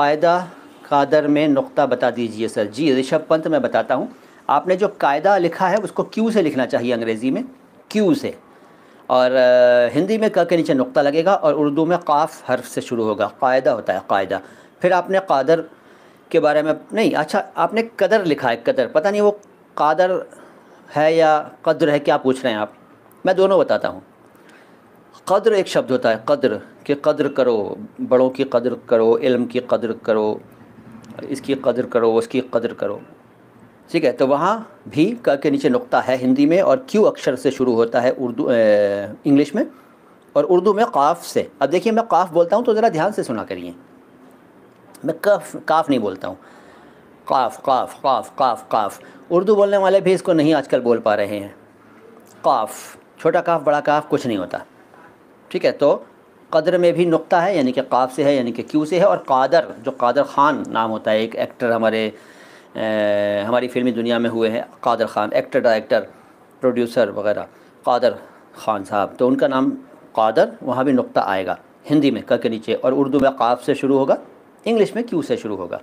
क़ायदा कादर में नुक़ा बता दीजिए सर जी ऋषभ पंत मैं बताता हूँ आपने जो कायदा लिखा है उसको क्यू से लिखना चाहिए अंग्रेज़ी में क्यू से और हिंदी में क के नीचे नुक़ा लगेगा और उर्दू में काफ़ हर्फ से शुरू होगा कायदा होता है कायदा फिर आपने कादर के बारे में नहीं अच्छा आपने कदर लिखा है कदर पता नहीं वो कादर है या कद्र है क्या पूछ रहे हैं आप मैं दोनों बताता हूँ कदर एक शब्द होता है कदर कि कदर करो बड़ों की कदर करो इल्म की कदर करो इसकी कदर करो उसकी कदर करो ठीक है तो वहाँ भी क के नीचे नुक्ता है हिंदी में और क्यू अक्षर से शुरू होता है उर्दू इंग्लिश में और उर्दू में काफ़ से अब देखिए मैं काफ़ बोलता हूँ तो ज़रा ध्यान से सुना करिए मैं कफ काफ़ नहीं बोलता हूँ काफ़ काफ़ काफ़ काफ़ काफ़ उर्दू बोलने वाले भी इसको नहीं आजकल बोल पा रहे हैं काफ़ छोटा काफ़ बड़ा काफ़ कुछ नहीं होता ठीक है तो कदर में भी नुक्ता है यानी कि काफ से है यानी कि क्यू से है और कादर जो कादर ख़ान नाम होता है एक एक्टर हमारे ए, हमारी फिल्मी दुनिया में हुए हैं Kader Khan actor director producer वगैरह कादर ख़ान साहब तो उनका नाम कादर वहाँ भी नुक्ता आएगा हिंदी में क के नीचे और उर्दू में काफ से शुरू होगा इंग्लिश में क्यू से शुरू होगा